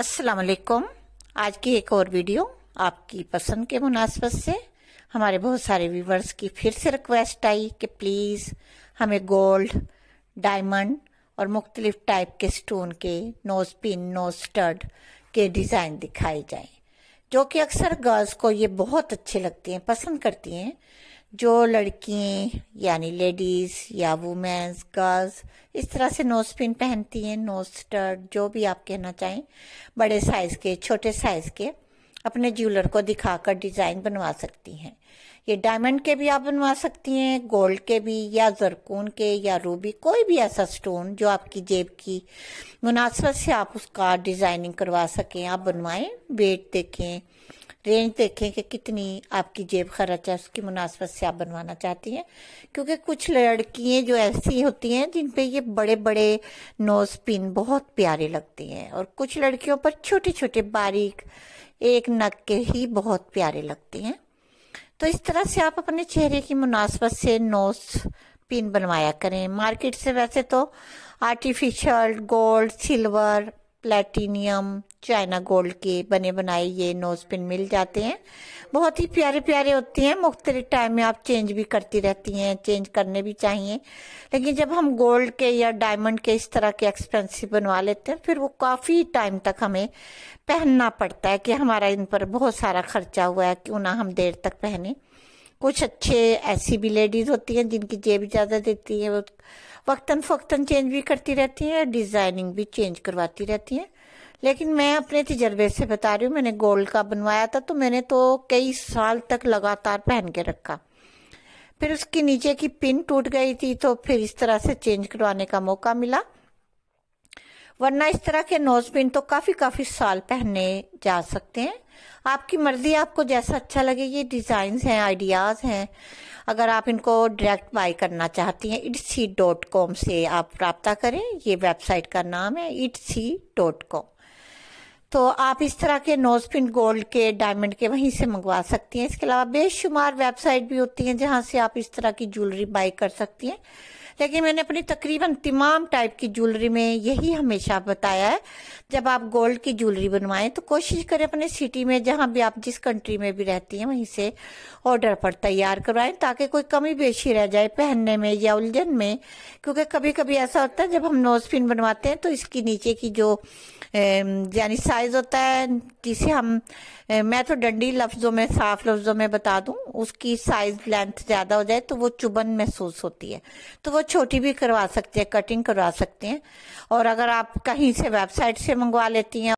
अस्सलाम वालेकुम आज की एक और वीडियो आपकी पसंद के मुनासबत से हमारे बहुत सारे व्यूवर्स की फिर से रिक्वेस्ट आई कि प्लीज़ हमें गोल्ड डायमंड और मुख्तलिफ टाइप के स्टोन के नोज पिन नोज स्टड के डिज़ाइन दिखाए जाएं जो कि अक्सर गर्ल्स को ये बहुत अच्छे लगते हैं पसंद करती हैं जो लड़की यानी लेडीज़ या वुमेंस गर्ल्स इस तरह से नोज पिन पहनती हैं नोज स्टड जो भी आप कहना चाहें बड़े साइज़ के छोटे साइज़ के अपने ज्वेलर को दिखाकर डिज़ाइन बनवा सकती हैं ये डायमंड के भी आप बनवा सकती हैं गोल्ड के भी या जरकून के या रूबी कोई भी ऐसा स्टोन जो आपकी जेब की मुनासबत से आप उसका डिज़ाइनिंग करवा सकें आप बनवाएं वेट देखें रेंज देखें कि कितनी आपकी जेब खर्च है उसकी मुनासबत से आप बनवाना चाहती हैं क्योंकि कुछ लड़कियाँ जो ऐसी होती हैं जिन पे ये बड़े बड़े नोज पिन बहुत प्यारे लगते हैं और कुछ लड़कियों पर छोटे छोटे बारीक एक नक के ही बहुत प्यारे लगते हैं तो इस तरह से आप अपने चेहरे की मुनासबत से नोज पिन बनवाया करें मार्केट से वैसे तो artificial gold silver platinum China gold के बने बनाए ये नोज पिन मिल जाते हैं बहुत ही प्यारे प्यारे होते हैं मुख्तलि टाइम में आप चेंज भी करती रहती हैं चेंज करने भी चाहिए लेकिन जब हम गोल्ड के या डायमंड के इस तरह के एक्सपेंसिव बनवा लेते हैं फिर वो काफ़ी टाइम तक हमें पहनना पड़ता है कि हमारा इन पर बहुत सारा खर्चा हुआ है क्यों ना हम देर तक पहने कुछ अच्छे ऐसी भी लेडीज़ होती हैं जिनकी जेब ज़्यादा देती है वो वक्ता फ़क्तन चेंज भी करती रहती हैं डिज़ाइनिंग भी चेंज करवाती रहती हैं लेकिन मैं अपने तजर्बे से बता रही हूँ मैंने गोल्ड का बनवाया था तो मैंने तो कई साल तक लगातार पहन के रखा फिर उसकी नीचे की पिन टूट गई थी तो फिर इस तरह से चेंज करवाने का मौका मिला वरना इस तरह के नोज पिन तो काफ़ी काफ़ी साल पहने जा सकते हैं आपकी मर्जी आपको जैसा अच्छा लगे ये डिजाइन हैं आइडियाज़ हैं अगर आप इनको डायरेक्ट बाई करना चाहती हैं इट सी डॉट कॉम से आप रबता करें ये वेबसाइट का नाम है इट सी डॉट कॉम तो आप इस तरह के नोज पिन गोल्ड के डायमंड के वहीं से मंगवा सकती हैं इसके अलावा बेशुमार वेबसाइट भी होती हैं जहाँ से आप इस तरह की ज्वेलरी बाई कर सकती हैं लेकिन मैंने अपनी तकरीबन तमाम टाइप की ज्वेलरी में यही हमेशा बताया है जब आप गोल्ड की ज्वेलरी बनवाएं तो कोशिश करें अपने सिटी में जहां भी आप जिस कंट्री में भी रहती हैं वहीं से ऑर्डर पर तैयार करवाएं ताकि कोई कमी बेशी रह जाए पहनने में या उलझन में क्योंकि कभी कभी ऐसा होता है जब हम पिन बनवाते हैं तो इसकी नीचे की जो यानी साइज होता है जिसे हम मैं तो डंडी लफ्ज़ों में साफ लफ्ज़ों में बता दूं उसकी साइज लेंथ ज़्यादा हो जाए तो वो चुबन महसूस होती है तो वो छोटी भी करवा सकते हैं कटिंग करवा सकते हैं और अगर आप कहीं से वेबसाइट से मंगवा लेती हैं